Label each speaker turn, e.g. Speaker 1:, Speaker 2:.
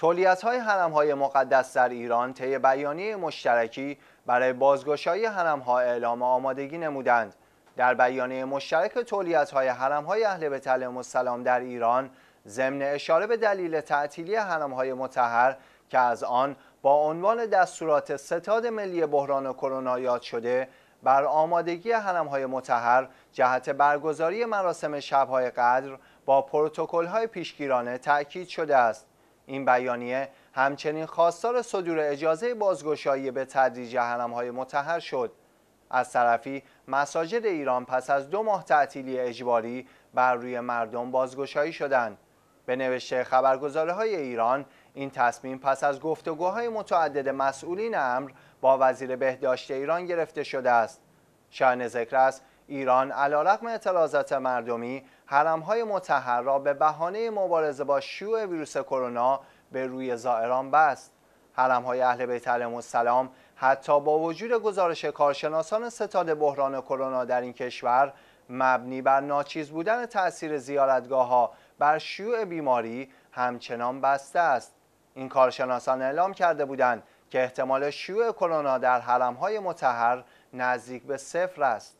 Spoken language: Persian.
Speaker 1: تولیت های حرم های مقدس در ایران طی بیانیه مشترکی برای بازگشایی حرم ها اعلام آمادگی نمودند در بیانیه مشترک تولیت های حرم های اهل بیت السلام در ایران ضمن اشاره به دلیل تعطیلی حرم های که از آن با عنوان دستورات ستاد ملی بحران کرونا یاد شده بر آمادگی حرم های جهت برگزاری مراسم شبهای قدر با پروتکل های پیشگیرانه تاکید شده است این بیانیه همچنین خواستار صدور اجازه بازگشایی به تدریج های متحر شد از طرفی مساجد ایران پس از دو ماه تعطیلی اجباری بر روی مردم بازگشایی شدند به نوشته خبرگزاره های ایران این تصمیم پس از گفتگوهای متعدد مسئولین امر با وزیر بهداشت ایران گرفته شده است شأن ذکر است ایران علیرغم اعتراضات مردمی حرمهای متحر را به بهانه مبارزه با شیوع ویروس کرونا به روی زائران بست های اهل بیت علیهم السلام حتی با وجود گزارش کارشناسان ستاد بحران کرونا در این کشور مبنی بر ناچیز بودن تاثیر زیارتگاه ها بر شیوع بیماری همچنان بسته است این کارشناسان اعلام کرده بودند که احتمال شیوع کرونا در های متحر نزدیک به صفر است